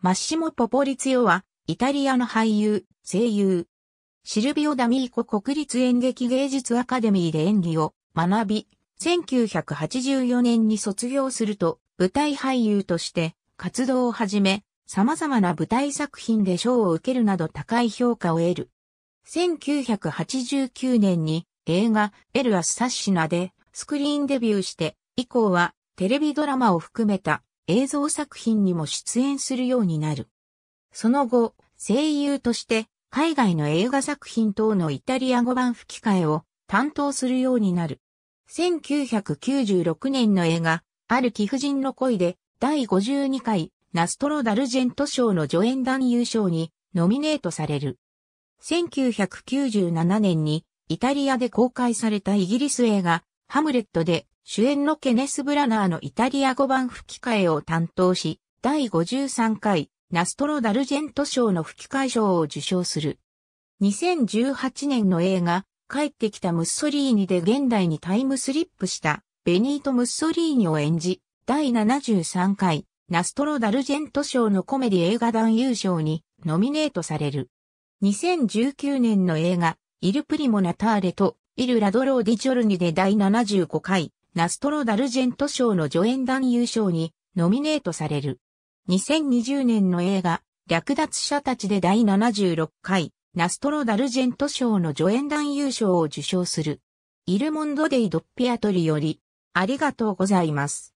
マッシモ・ポポリツヨは、イタリアの俳優、声優。シルビオ・ダミーコ国立演劇芸術アカデミーで演技を学び、1984年に卒業すると、舞台俳優として活動を始め、様々な舞台作品で賞を受けるなど高い評価を得る。1989年に映画エル・アス・サッシナでスクリーンデビューして、以降はテレビドラマを含めた映像作品にも出演するようになる。その後、声優として海外の映画作品等のイタリア語版吹き替えを担当するようになる。1996年の映画、ある貴婦人の恋で第52回ナストロダルジェント賞の助演男優賞にノミネートされる。1997年にイタリアで公開されたイギリス映画ハムレットで主演のケネス・ブラナーのイタリア語版吹き替えを担当し、第53回ナストロ・ダルジェント賞の吹き替え賞を受賞する。2018年の映画、帰ってきたムッソリーニで現代にタイムスリップしたベニート・ムッソリーニを演じ、第73回ナストロ・ダルジェント賞のコメディ映画団優勝にノミネートされる。2019年の映画、イル・プリモ・ナターレとイル・ラドロー・ディ・ジョルニで第75回ナストロダルジェント賞の助演男優賞にノミネートされる。2020年の映画、略奪者たちで第76回、ナストロダルジェント賞の助演男優賞を受賞する。イルモンドデイドッピアトリより、ありがとうございます。